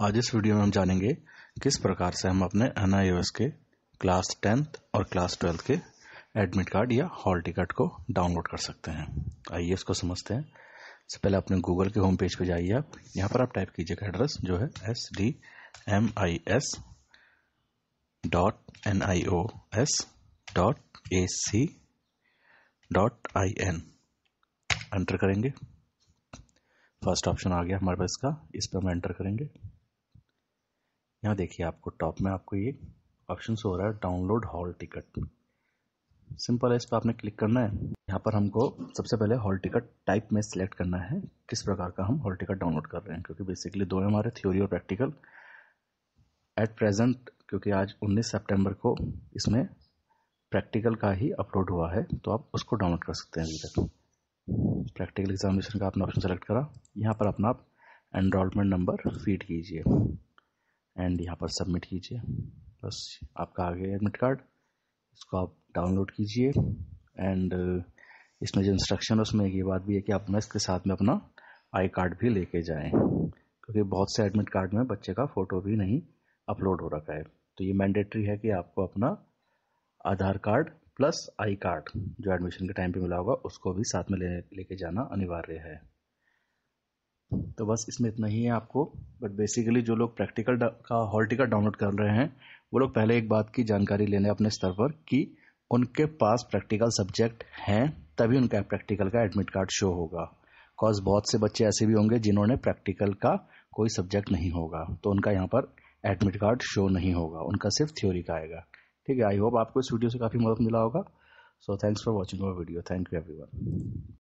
आज इस वीडियो में हम जानेंगे किस प्रकार से हम अपने एन के क्लास टेंथ और क्लास ट्वेल्थ के एडमिट कार्ड या हॉल टिकट को डाउनलोड कर सकते हैं आइए इसको समझते हैं सबसे पहले अपने गूगल के होम पेज पर पे जाइए आप यहाँ पर आप टाइप कीजिएगा एड्रेस जो है S D M I S dot N I O S dot A C dot I N enter करेंगे फर्स्ट ऑप्शन आ गया हमारे पास का इस पर हम एंटर करेंगे यहाँ देखिए आपको टॉप में आपको ये ऑप्शन हो रहा है डाउनलोड हॉल टिकट सिंपल है इस पर आपने क्लिक करना है यहाँ पर हमको सबसे पहले हॉल टिकट टाइप में सिलेक्ट करना है किस प्रकार का हम हॉल टिकट डाउनलोड कर रहे हैं क्योंकि बेसिकली दो हमारे थ्योरी और प्रैक्टिकल एट प्रेजेंट क्योंकि आज 19 सितंबर को इसमें प्रैक्टिकल का ही अपलोड हुआ है तो आप उसको डाउनलोड कर सकते हैं अभी तक प्रैक्टिकल एग्जामिनेशन का आपने ऑप्शन सेलेक्ट करा यहाँ पर अपना आप एनरोलमेंट नंबर फीड कीजिए एंड यहाँ पर सबमिट कीजिए बस आपका आ गया एडमिट कार्ड इसको आप डाउनलोड कीजिए एंड इसमें जो इंस्ट्रक्शन है उसमें ये बात भी है कि आप ना इसके साथ में अपना आई कार्ड भी लेके जाएं क्योंकि बहुत से एडमिट कार्ड में बच्चे का फ़ोटो भी नहीं अपलोड हो रखा है तो ये मैंडेटरी है कि आपको अपना Aadhaar card plus I card जो एडमिशन के टाइम पे मिला होगा उसको भी साथ में ले लेके जाना अनिवार्य है तो बस इसमें इतना ही है आपको बट बेसिकली जो लोग प्रैक्टिकल का हॉल टिकट डाउनलोड कर रहे हैं वो लोग पहले एक बात की जानकारी लेने अपने स्तर पर कि उनके पास प्रैक्टिकल सब्जेक्ट हैं तभी उनका प्रैक्टिकल का एडमिट कार्ड शो होगा बिकॉज बहुत से बच्चे ऐसे भी होंगे जिन्होंने प्रैक्टिकल का कोई सब्जेक्ट नहीं होगा तो उनका यहाँ पर एडमिट कार्ड शो नहीं होगा उनका सिर्फ थ्योरी का आएगा ठीक है आई होप आपको इस वीडियो से काफ़ी मदद मिला होगा so thanks for watching our video thank you every